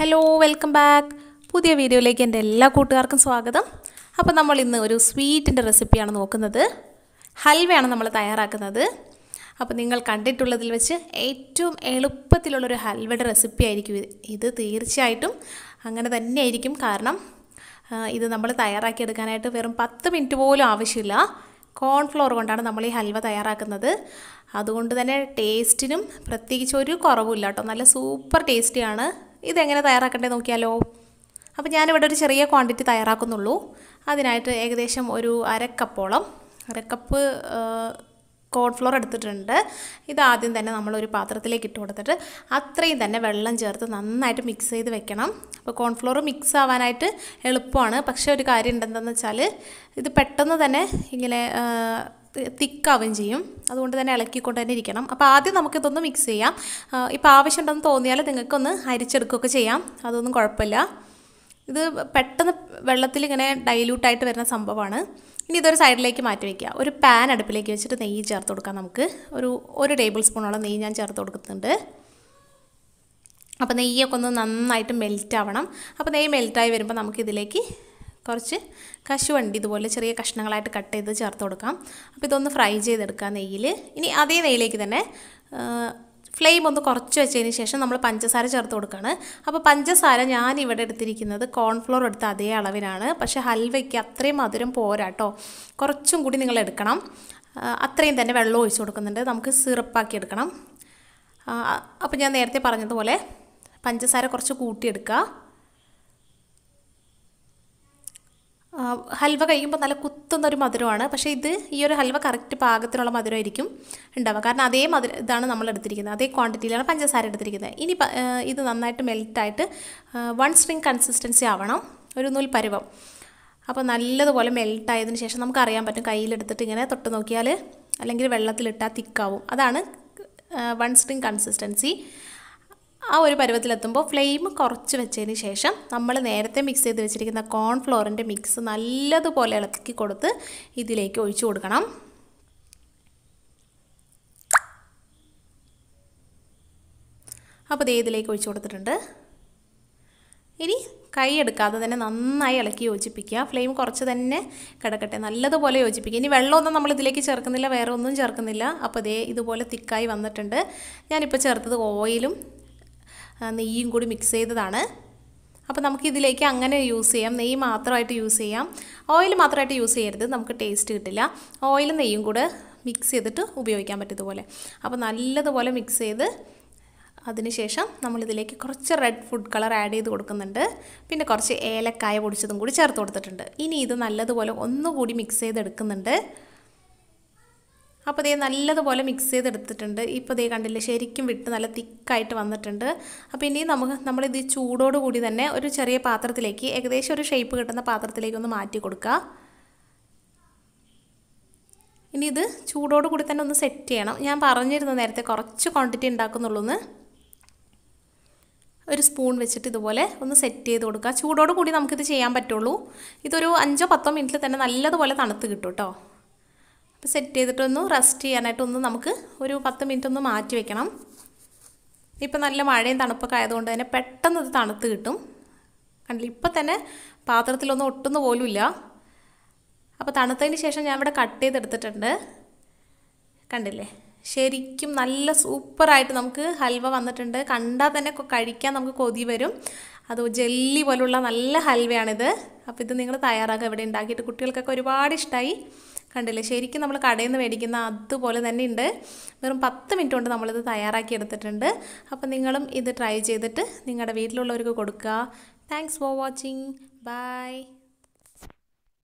hello welcome back പുതിയ വീഡിയോയിലേക്ക് എൻ്റെ എല്ലാ കൂട്ടുകാർക്കും സ്വാഗതം അപ്പോൾ നമ്മൾ ഇന്ന് ഒരു സ്വീറ്റിൻ്റെ റെസിപ്പിയാണ് നോക്കുന്നത് ഹൽവയാണ് നമ്മൾ തയ്യാറാക്കുന്നത് അപ്പോൾ നിങ്ങൾ കണ്ടിട്ടുള്ളതിൽ വെച്ച് ഏറ്റവും എളുപ്പത്തിലുള്ളൊരു ഹൽവയുടെ റെസിപ്പി ആയിരിക്കും ഇത് തീർച്ചയായിട്ടും അങ്ങനെ തന്നെ ആയിരിക്കും കാരണം ഇത് നമ്മൾ തയ്യാറാക്കിയെടുക്കാനായിട്ട് വെറും പത്ത് മിനിറ്റ് പോലും ആവശ്യമില്ല കോൺഫ്ലോർ കൊണ്ടാണ് നമ്മൾ ഈ ഹൽവ തയ്യാറാക്കുന്നത് അതുകൊണ്ട് തന്നെ ടേസ്റ്റിനും പ്രത്യേകിച്ച് ഒരു കുറവുമില്ല കേട്ടോ നല്ല സൂപ്പർ ടേസ്റ്റിയാണ് ഇതെങ്ങനെ തയ്യാറാക്കണ്ടേ നോക്കിയാലോ അപ്പോൾ ഞാനിവിടെ ഒരു ചെറിയ ക്വാണ്ടിറ്റി തയ്യാറാക്കുന്നുള്ളൂ അതിനായിട്ട് ഏകദേശം ഒരു അരക്കപ്പോളം അരക്കപ്പ് കോൺഫ്ലോർ എടുത്തിട്ടുണ്ട് ഇത് ആദ്യം തന്നെ നമ്മളൊരു പാത്രത്തിലേക്ക് ഇട്ട് കൊടുത്തിട്ട് അത്രയും തന്നെ വെള്ളം ചേർത്ത് നന്നായിട്ട് മിക്സ് ചെയ്ത് വെക്കണം അപ്പോൾ കോൺഫ്ലോർ മിക്സ് ആവാനായിട്ട് എളുപ്പമാണ് പക്ഷേ ഒരു കാര്യം ഉണ്ടെന്തെന്ന് വെച്ചാൽ ഇത് പെട്ടെന്ന് തന്നെ ഇങ്ങനെ തിക്കാവുകയും ചെയ്യും അതുകൊണ്ട് തന്നെ ഇളക്കിക്കൊണ്ട് തന്നെ ഇരിക്കണം അപ്പോൾ ആദ്യം നമുക്കിതൊന്ന് മിക്സ് ചെയ്യാം ഇപ്പോൾ ആവശ്യമുണ്ടെന്ന് തോന്നിയാൽ നിങ്ങൾക്കൊന്ന് അരിച്ചെടുക്കുകയൊക്കെ ചെയ്യാം അതൊന്നും കുഴപ്പമില്ല ഇത് പെട്ടെന്ന് വെള്ളത്തിൽ ഇങ്ങനെ ഡൈല്യൂട്ടായിട്ട് വരുന്ന സംഭവമാണ് ഇനി ഇതൊരു സൈഡിലേക്ക് മാറ്റി വയ്ക്കുക ഒരു പാൻ അടുപ്പിലേക്ക് വെച്ചിട്ട് നെയ്യ് ചേർത്ത് കൊടുക്കാം നമുക്ക് ഒരു ഒരു ടേബിൾ സ്പൂണോളം നെയ്യ് ഞാൻ ചേർത്ത് കൊടുക്കുന്നുണ്ട് അപ്പോൾ നെയ്യൊക്കെ ഒന്ന് നന്നായിട്ട് മെൽറ്റ് അപ്പോൾ നെയ്യ് മെൽറ്റായി വരുമ്പോൾ നമുക്കിതിലേക്ക് കുറച്ച് കശുവണ്ടി ഇതുപോലെ ചെറിയ കഷ്ണങ്ങളായിട്ട് കട്ട് ചെയ്ത് ചേർത്ത് കൊടുക്കാം അപ്പോൾ ഇതൊന്ന് ഫ്രൈ ചെയ്തെടുക്കാം നെയ്യിൽ ഇനി അതേ നെയ്യിലേക്ക് തന്നെ ഫ്ലെയിം ഒന്ന് കുറച്ച് വെച്ചതിന് ശേഷം നമ്മൾ പഞ്ചസാര ചേർത്ത് കൊടുക്കുകയാണ് അപ്പോൾ പഞ്ചസാര ഞാൻ ഇവിടെ എടുത്തിരിക്കുന്നത് കോൺഫ്ലോർ എടുത്ത അതേ അളവിലാണ് പക്ഷേ ഹൽവയ്ക്ക് അത്രയും മധുരം പോരാട്ടോ കുറച്ചും കൂടി നിങ്ങൾ എടുക്കണം അത്രയും തന്നെ വെള്ളം ഒഴിച്ച് കൊടുക്കുന്നുണ്ട് നമുക്ക് സിറപ്പാക്കി എടുക്കണം അപ്പോൾ ഞാൻ നേരത്തെ പറഞ്ഞതുപോലെ പഞ്ചസാര കുറച്ച് കൂട്ടിയെടുക്കുക ഹൽവ കഴിക്കുമ്പോൾ നല്ല കുത്തുന്ന ഒരു മധുരമാണ് പക്ഷേ ഇത് ഈ ഒരു ഹൽവ കറക്റ്റ് പാകത്തിനുള്ള മധുരമായിരിക്കും ഉണ്ടാവുക കാരണം അതേ മധുര ഇതാണ് നമ്മൾ എടുത്തിരിക്കുന്നത് അതേ ക്വാണ്ടിറ്റിയിലാണ് പഞ്ചസാര എടുത്തിരിക്കുന്നത് ഇനി ഇത് നന്നായിട്ട് മെൽറ്റായിട്ട് വൺ സ്ട്രിങ് കൺസിസ്റ്റൻസി ആവണം ഒരു നൂൽ പരുവം അപ്പോൾ നല്ലതുപോലെ മെൽറ്റായതിന് ശേഷം നമുക്ക് അറിയാൻ പറ്റും കയ്യിലെടുത്തിട്ട് ഇങ്ങനെ തൊട്ട് നോക്കിയാൽ അല്ലെങ്കിൽ വെള്ളത്തിലിട്ടാൽ തിക്കാവും അതാണ് വൺ സ്ട്രിങ് കൺസിസ്റ്റൻസി ആ ഒരു പരുവത്തിലെത്തുമ്പോൾ ഫ്ലെയിം കുറച്ച് വെച്ചതിന് ശേഷം നമ്മൾ നേരത്തെ മിക്സ് ചെയ്ത് വെച്ചിരിക്കുന്ന കോൺഫ്ലോറിൻ്റെ മിക്സ് നല്ലതുപോലെ ഇളക്കി കൊടുത്ത് ഇതിലേക്ക് ഒഴിച്ചു കൊടുക്കണം അപ്പോൾ ഇത് ഇതിലേക്ക് ഒഴിച്ചു കൊടുത്തിട്ടുണ്ട് ഇനി കൈ എടുക്കാതെ തന്നെ നന്നായി ഇളക്കി യോജിപ്പിക്കുക ഫ്ലെയിം കുറച്ച് തന്നെ കിടക്കട്ടെ നല്ലതുപോലെ യോജിപ്പിക്കുക ഇനി വെള്ളമൊന്നും നമ്മൾ ഇതിലേക്ക് ചേർക്കുന്നില്ല വേറെ ഒന്നും ചേർക്കുന്നില്ല അപ്പോൾ ഇതേ ഇതുപോലെ തിക്കായി വന്നിട്ടുണ്ട് ഞാനിപ്പോൾ ചേർത്തത് ഓയിലും നെയ്യും കൂടി മിക്സ് ചെയ്തതാണ് അപ്പോൾ നമുക്കിതിലേക്ക് അങ്ങനെ യൂസ് ചെയ്യാം നെയ്യ് മാത്രമായിട്ട് യൂസ് ചെയ്യാം ഓയിൽ മാത്രമായിട്ട് യൂസ് ചെയ്യരുത് നമുക്ക് ടേസ്റ്റ് കിട്ടില്ല ഓയിലും നെയ്യും കൂടെ മിക്സ് ചെയ്തിട്ട് ഉപയോഗിക്കാൻ പറ്റും ഇതുപോലെ അപ്പോൾ നല്ലതുപോലെ മിക്സ് ചെയ്ത് അതിനുശേഷം നമ്മളിതിലേക്ക് കുറച്ച് റെഡ് ഫുഡ് കളർ ആഡ് ചെയ്ത് കൊടുക്കുന്നുണ്ട് പിന്നെ കുറച്ച് ഏലക്കായ പൊടിച്ചതും കൂടി ചേർത്ത് കൊടുത്തിട്ടുണ്ട് ഇനി ഇത് നല്ലതുപോലെ ഒന്നുകൂടി മിക്സ് ചെയ്തെടുക്കുന്നുണ്ട് അപ്പോൾ ഇതേ നല്ലതുപോലെ മിക്സ് ചെയ്തെടുത്തിട്ടുണ്ട് ഇപ്പോൾ ഇതേ കണ്ടില്ലേ ശരിക്കും വിട്ട് നല്ല തിക്കായിട്ട് വന്നിട്ടുണ്ട് അപ്പോൾ ഇനി നമുക്ക് നമ്മളിത് ചൂടോട് കൂടി തന്നെ ഒരു ചെറിയ പാത്രത്തിലേക്ക് ഏകദേശം ഒരു ഷേപ്പ് കിട്ടുന്ന പാത്രത്തിലേക്ക് ഒന്ന് മാറ്റി കൊടുക്കുക ഇനി ഇത് ചൂടോട് കൂടി തന്നെ ഒന്ന് സെറ്റ് ചെയ്യണം ഞാൻ പറഞ്ഞിരുന്നു നേരത്തെ കുറച്ച് ക്വാണ്ടിറ്റി ഉണ്ടാക്കുന്നുള്ളൂ ഒരു സ്പൂൺ വെച്ചിട്ട് ഇതുപോലെ ഒന്ന് സെറ്റ് ചെയ്ത് കൊടുക്കുക ചൂടോട് കൂടി നമുക്കിത് ചെയ്യാൻ പറ്റുള്ളൂ ഇതൊരു അഞ്ചോ പത്തോ മിനിറ്റിൽ തന്നെ നല്ലതുപോലെ തണുത്ത് കിട്ടും കേട്ടോ അപ്പോൾ സെറ്റ് ചെയ്തിട്ടൊന്ന് റെസ്റ്റ് ചെയ്യാനായിട്ടൊന്ന് നമുക്ക് ഒരു പത്ത് മിനിറ്റ് ഒന്ന് മാറ്റി വെക്കണം ഇപ്പം നല്ല മഴയും തണുപ്പൊക്കെ ആയതുകൊണ്ട് തന്നെ പെട്ടെന്ന് ഇത് തണുത്ത് കിട്ടും കണ്ടില്ല ഇപ്പം തന്നെ പാത്രത്തിലൊന്നും ഒട്ടുന്ന പോലുമില്ല അപ്പോൾ തണുത്തതിന് ശേഷം ഞാൻ ഇവിടെ കട്ട് ചെയ്തെടുത്തിട്ടുണ്ട് കണ്ടില്ലേ ശരിക്കും നല്ല സൂപ്പറായിട്ട് നമുക്ക് ഹൽവ വന്നിട്ടുണ്ട് കണ്ടാൽ തന്നെ കഴിക്കാൻ നമുക്ക് കൊതി വരും അത് ജെല്ലി പോലുള്ള നല്ല ഹൽവയാണിത് അപ്പോൾ ഇത് നിങ്ങൾ തയ്യാറാക്കുക ഇവിടെ ഉണ്ടാക്കിയിട്ട് കുട്ടികൾക്കൊക്കെ ഒരുപാട് ഇഷ്ടമായി കണ്ടില്ലേ ശരിക്കും നമ്മൾ കടയിൽ നിന്ന് മേടിക്കുന്ന അതുപോലെ തന്നെ ഉണ്ട് വെറും പത്ത് മിനിറ്റ് കൊണ്ട് നമ്മളിത് തയ്യാറാക്കി എടുത്തിട്ടുണ്ട് അപ്പം നിങ്ങളും ഇത് ട്രൈ ചെയ്തിട്ട് നിങ്ങളുടെ വീട്ടിലുള്ളവർക്ക് കൊടുക്കുക താങ്ക്സ് ഫോർ വാച്ചിങ് ബൈ